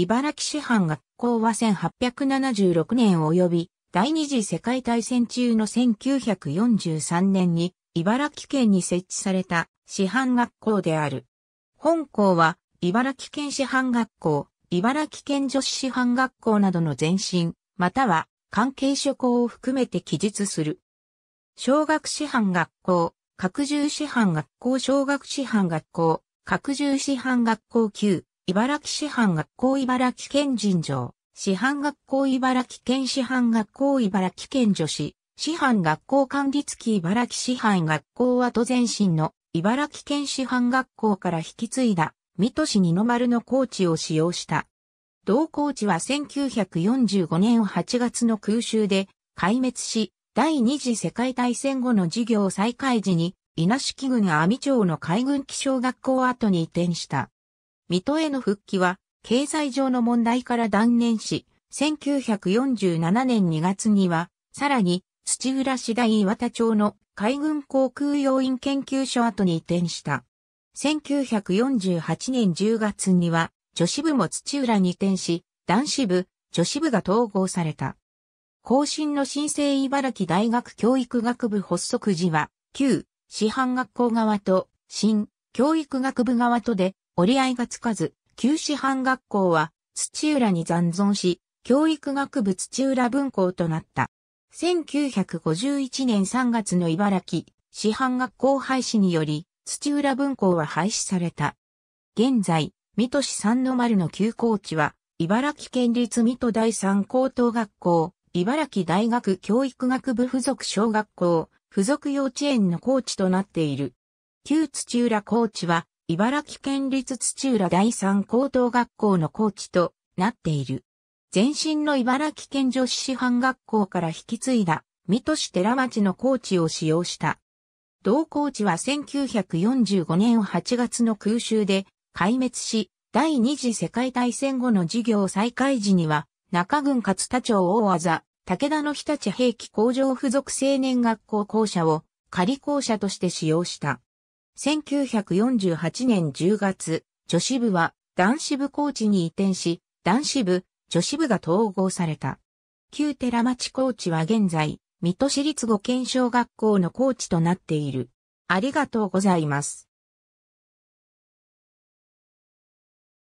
茨城師範学校は1876年及び、第二次世界大戦中の1943年に、茨城県に設置された師範学校である。本校は、茨城県師範学校、茨城県女子師範学校などの前身、または関係諸校を含めて記述する。小学師範学校、拡充師範学校小学師範学校、拡充師範学校級、茨城市販学校茨城県人常、市販学校茨城県市販学校茨城県女子、市販学校管理付き茨城市販学校跡前身の茨城県市販学校から引き継いだ、水戸市二の丸の高地を使用した。同高地は1945年8月の空襲で壊滅し、第二次世界大戦後の事業再開時に、稲敷郡阿美町の海軍気象学校跡に移転した。水戸への復帰は、経済上の問題から断念し、1947年2月には、さらに、土浦市大岩田町の海軍航空要員研究所跡に移転した。1948年10月には、女子部も土浦に移転し、男子部、女子部が統合された。後進の新生茨城大学教育学部発足時は、旧、師範学校側と、新、教育学部側とで、折り合いがつかず、旧市販学校は土浦に残存し、教育学部土浦分校となった。1951年3月の茨城、市販学校廃止により、土浦分校は廃止された。現在、水戸市三の丸の休校地は、茨城県立水戸第三高等学校、茨城大学教育学部附属小学校、附属幼稚園の校地となっている。旧土浦校地は、茨城県立土浦第三高等学校のコーチとなっている。前身の茨城県女子師範学校から引き継いだ、水戸市寺町のコーチを使用した。同コーチは1945年8月の空襲で壊滅し、第二次世界大戦後の事業再開時には、中郡勝田町大技、武田の日立兵器工場附属青年学校校舎を仮校舎として使用した。1948年10月、女子部は男子部コーチに移転し、男子部、女子部が統合された。旧寺町コーチは現在、水戸市立五県小学校のコーチとなっている。ありがとうございます。